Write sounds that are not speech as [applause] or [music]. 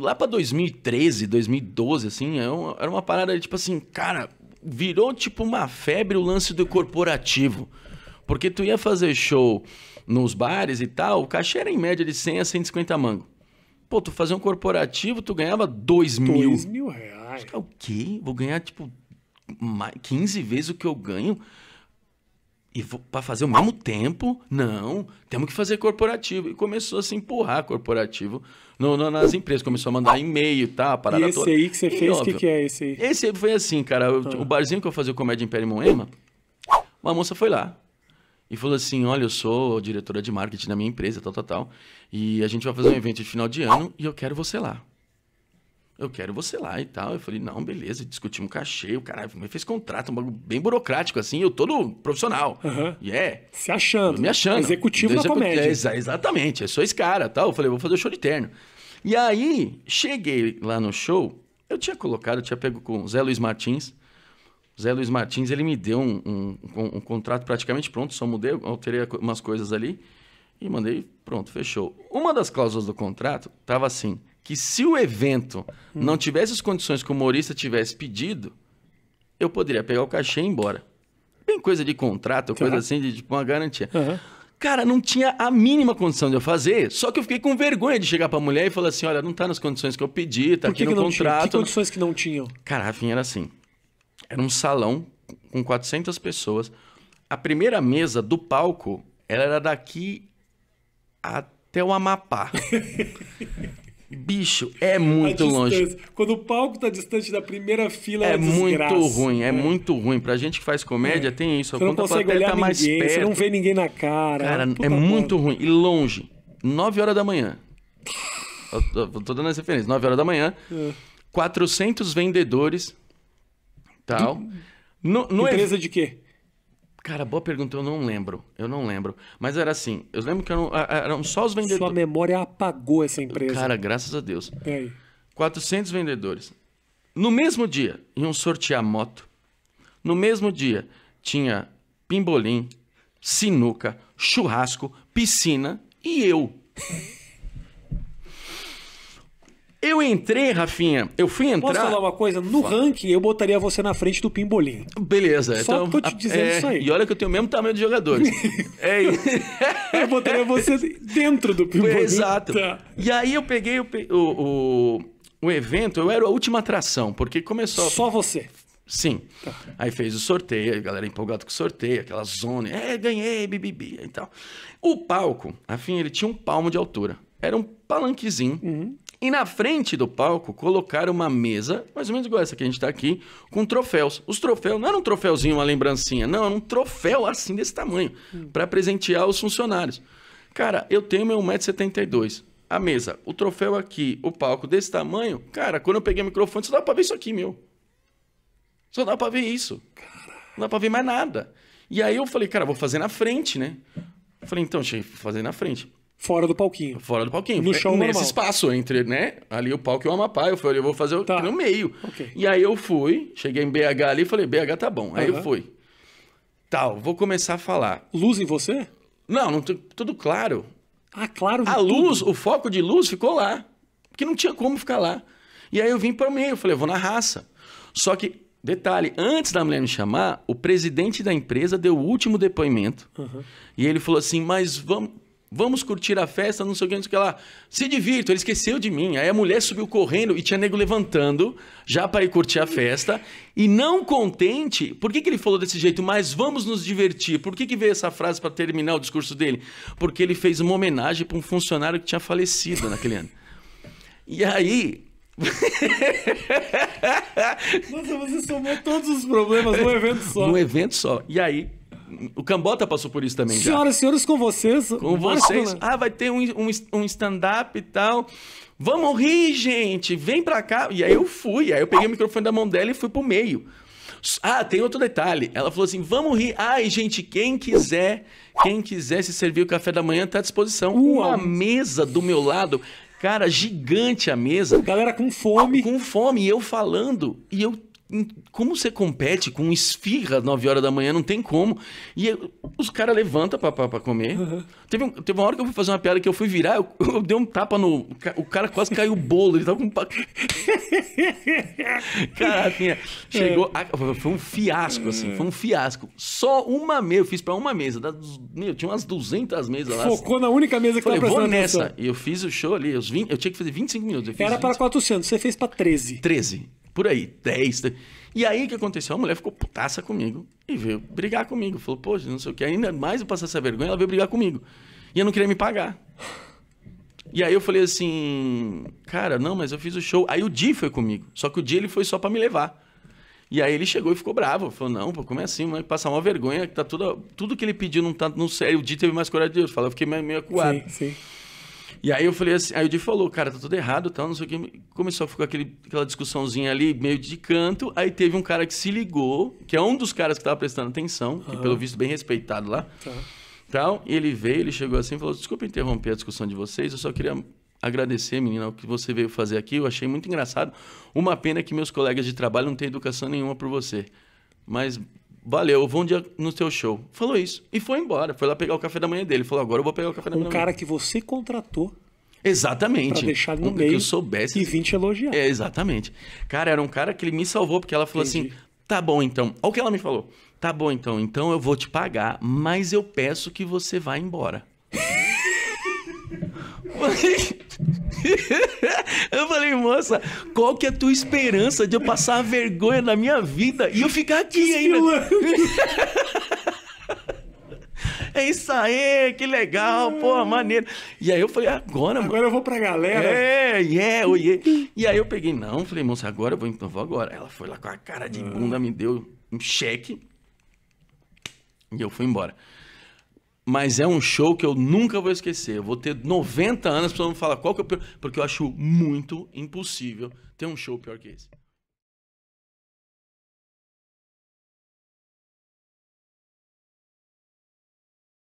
lá pra 2013, 2012, assim, é era uma parada, tipo assim, cara, virou tipo uma febre o lance do corporativo. Porque tu ia fazer show nos bares e tal, o cachê era em média de 100 a 150 mango. Pô, tu fazia um corporativo, tu ganhava 2 mil. 2 mil reais. O quê? Vou ganhar, tipo, 15 vezes o que eu ganho? E para fazer o mesmo tempo, não, temos que fazer corporativo. E começou a se empurrar corporativo no, no, nas empresas, começou a mandar e-mail tá, parada e esse toda. aí que você e fez, o que, que, é esse aí? Esse aí foi assim, cara, eu, ah. o barzinho que eu fazia comédia Império e Moema, uma moça foi lá e falou assim, olha, eu sou diretora de marketing na minha empresa, tal, tal, tal, e a gente vai fazer um evento de final de ano e eu quero você lá eu quero você lá e tal. Eu falei, não, beleza, discutimos um cachê, o cara me fez contrato, um bagulho bem burocrático, assim, eu todo profissional. Uhum. E yeah. é. Se achando. Eu me achando. Executivo da comédia. É, exatamente, eu é sou esse cara tal. Tá? Eu falei, vou fazer o show de terno. E aí, cheguei lá no show, eu tinha colocado, eu tinha pego com o Zé Luiz Martins. O Zé Luiz Martins, ele me deu um, um, um, contrato praticamente pronto, só mudei, alterei umas coisas ali e mandei, pronto, fechou. Uma das cláusulas do contrato estava assim que se o evento hum. não tivesse as condições que o humorista tivesse pedido, eu poderia pegar o cachê e ir embora. Bem coisa de contrato, coisa assim, de tipo, uma garantia. Uhum. Cara, não tinha a mínima condição de eu fazer, só que eu fiquei com vergonha de chegar pra mulher e falar assim, olha, não tá nas condições que eu pedi, tá Por que aqui no que contrato. Tinha? Que condições que não tinham? Cara, Rafinha, era assim, era um salão com 400 pessoas, a primeira mesa do palco, ela era daqui até o Amapá. [laughs] Bicho, é muito longe. Quando o palco tá distante da primeira fila, é, é muito ruim, é, é muito ruim. Pra gente que faz comédia, é. tem isso. Você não consegue tá olhar tá ninguém, mais perto. você não vê ninguém na cara. Cara, é muito ruim. E longe. 9 horas da manhã. eu tô dando as referências. 9 horas da manhã. É. 400 vendedores. Tal. No, no Empresa ev... de quê? Cara, boa pergunta, eu não lembro. Eu não lembro. Mas era assim, eu lembro que eram, eram só os vendedores. Sua memória apagou essa empresa. Cara, graças a Deus. Tem. 400 vendedores. No mesmo dia, iam sortear moto. No mesmo dia, tinha pimbolim, sinuca, churrasco, piscina e eu entrei, Rafinha, eu fui entrar. Posso falar uma coisa? No ranking, eu botaria você na frente do Pimbolim. Beleza. Só então, tô te dizendo é, isso aí. E olha que eu tenho o mesmo tamanho de jogadores. [laughs] é isso. [laughs] Eu botaria você dentro do Pimbolim. É, exato. Tá. E aí eu peguei o, o, o, evento, eu era a última atração, porque começou. Só você. Sim. Tá. Aí fez o sorteio, a galera empolgada com o sorteio, aquela zona. É, ganhei, bibibi e tal. O palco, afim, ele tinha um palmo de altura. Era um palanquezinho. Uhum. E na frente do palco colocaram uma mesa, mais ou menos igual essa que a gente está aqui, com troféus. Os troféus não era um troféuzinho, uma lembrancinha, não, era um troféu assim desse tamanho, uhum. para presentear os funcionários. Cara, eu tenho meu 1,72m. A mesa, o troféu aqui, o palco desse tamanho, cara, quando eu peguei o microfone, só dá para ver isso aqui, meu. Só dá para ver isso. Não dá para ver mais nada. E aí eu falei, cara, vou fazer na frente, né? falei, então, chefe, vou fazer na frente. Fora do palquinho. Fora do palquinho. No é, chão Nesse espaço entre, né? Ali o palco e o Amapá. Eu falei, eu vou fazer tá. no meio. Okay. E aí eu fui, cheguei em BH ali falei, BH tá bom. Aí uhum. eu fui. Tal, vou começar a falar. Luz em você? Não, não tudo claro. Ah, claro. A luz, tudo. o foco de luz ficou lá. Porque não tinha como ficar lá. E aí eu vim para o meio, falei, vou na raça. Só que, detalhe, antes da mulher me chamar, o presidente da empresa deu o último depoimento. Uhum. E ele falou assim, mas vamos Vamos curtir a festa, não sei o que, não sei o que lá. Se divirto, ele esqueceu de mim. Aí a mulher subiu correndo e tinha nego levantando já para ir curtir a festa. E não contente, por que, que ele falou desse jeito? Mas vamos nos divertir. Por que, que veio essa frase para terminar o discurso dele? Porque ele fez uma homenagem para um funcionário que tinha falecido naquele ano. E aí, [laughs] Nossa, você somou todos os problemas num evento só. Num evento só. E aí, o Cambota passou por isso também. Senhoras e senhores, com vocês. Com vocês. Ah, vai ter um, um, um stand-up e tal. Vamos rir, gente. Vem pra cá. E aí eu fui. Aí eu peguei o microfone da mão dela e fui pro meio. Ah, tem outro detalhe. Ela falou assim: vamos rir. Ai, gente, quem quiser, quem quiser se servir o café da manhã, tá à disposição. Uau. Uma mesa do meu lado. Cara, gigante a mesa. Galera com fome. Com fome, e eu falando. E eu como você compete com esfirra às 9 horas da manhã? Não tem como. E os caras levantam pra, comer. Uhum. Teve, um, teve uma hora que eu fui fazer uma piada que eu fui virar, eu, eu dei um tapa no. O cara quase caiu o bolo. Ele tava com. [laughs] Caraca, tinha, chegou. A, foi um fiasco, assim. Foi um fiasco. Só uma mesa. Eu fiz pra uma mesa. Das, meu, tinha umas 200 mesas lá. Focou assim. na única mesa que Falei, tava vou nessa. E eu fiz o show ali. Eu, eu tinha que fazer 25 minutos. Era 20. para 400. Você fez pra 13. 13. Por aí, 10. E aí o que aconteceu? A mulher ficou putaça comigo e veio brigar comigo. Falou, poxa, não sei o que. Ainda mais eu passar essa vergonha, ela veio brigar comigo. E eu não queria me pagar. E aí eu falei assim, cara, não, mas eu fiz o show. Aí o Di foi comigo. Só que o Di ele foi só para me levar. E aí ele chegou e ficou bravo. Falou, não, pô, como é assim? Vai passar uma vergonha que tá tudo, tudo que ele pediu não tá no sério. O Di teve mais coragem de Deus. Falou, eu fiquei meio acuado. Sim, sim. E aí eu falei assim, aí o Di falou, cara, tá tudo errado, tal, não sei o que. Começou a ficar aquele, aquela discussãozinha ali, meio de canto. Aí teve um cara que se ligou, que é um dos caras que tava prestando atenção, uhum. que pelo visto bem respeitado lá. Tá. Tal, e ele veio, ele chegou assim e falou: desculpa interromper a discussão de vocês, eu só queria agradecer, menina, o que você veio fazer aqui. Eu achei muito engraçado. Uma pena que meus colegas de trabalho não têm educação nenhuma por você. Mas valeu, vou um dia no seu show. Falou isso. E foi embora. Foi lá pegar o café da manhã dele. Falou, agora eu vou pegar o café da manhã. Um cara manhã. que você contratou. Exatamente. Pra deixar ele no um, meio. Que eu soubesse. E vim te elogiar. É, exatamente. Cara, era um cara que ele me salvou, porque ela falou assim, Entendi. assim: tá bom então. Olha o que ela me falou. Tá bom então, então eu vou te pagar, mas eu peço que você vá embora. [laughs] [laughs] eu falei, moça, qual que é a tua esperança de eu passar a vergonha na minha vida e eu ficar aqui ainda? [laughs] É isso aí, que legal, pô, ah. maneiro. E aí eu falei, agora, agora mano. Agora eu vou pra galera. É, yeah, é, é, oh E aí eu peguei, não, falei, moça, agora eu vou, então vou agora. Ela foi lá com a cara de ah. bunda, me deu um cheque. E eu fui embora mas é um show que eu nunca vou esquecer. Eu vou ter 90 anos, para não falar qual que é o pior, porque eu acho muito impossível ter um show pior que esse.